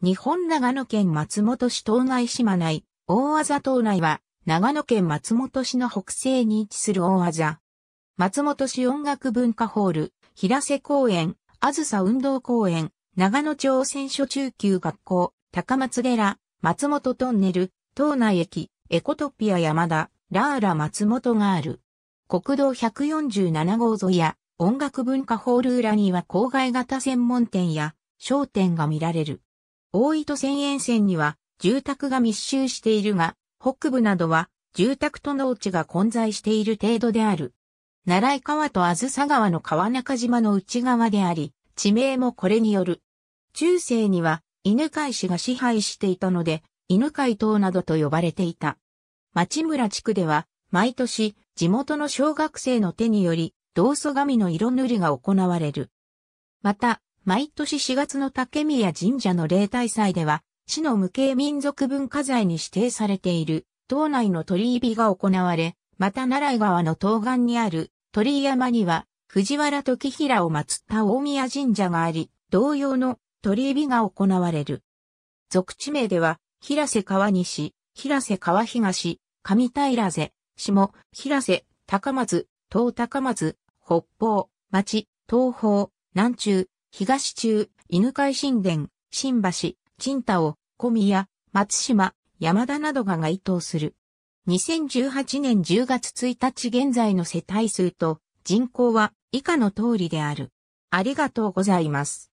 日本長野県松本市東内島内、大技島内は、長野県松本市の北西に位置する大技。松本市音楽文化ホール、平瀬公園、あずさ運動公園、長野町選所中級学校、高松寺、松本トンネル、島内駅、エコトピア山田、ラーラ松本がある。国道147号沿いや、音楽文化ホール裏には郊外型専門店や、商店が見られる。大糸千沿線には住宅が密集しているが、北部などは住宅と農地が混在している程度である。奈良井川と梓川の川中島の内側であり、地名もこれによる。中世には犬飼氏が支配していたので、犬飼島などと呼ばれていた。町村地区では、毎年、地元の小学生の手により、道祖紙の色塗りが行われる。また、毎年4月の竹宮神社の例大祭では、市の無形民族文化財に指定されている、島内の鳥居火が行われ、また奈良川の東岸にある鳥居山には、藤原時平を祀った大宮神社があり、同様の鳥居火が行われる。俗地名では、平瀬川西、平瀬川東、上平瀬、下、平瀬、高松、東高松、北方、町、東方、南中、東中、犬飼神殿、新橋、鎮太を、小宮、松島、山田などが該当する。2018年10月1日現在の世帯数と人口は以下の通りである。ありがとうございます。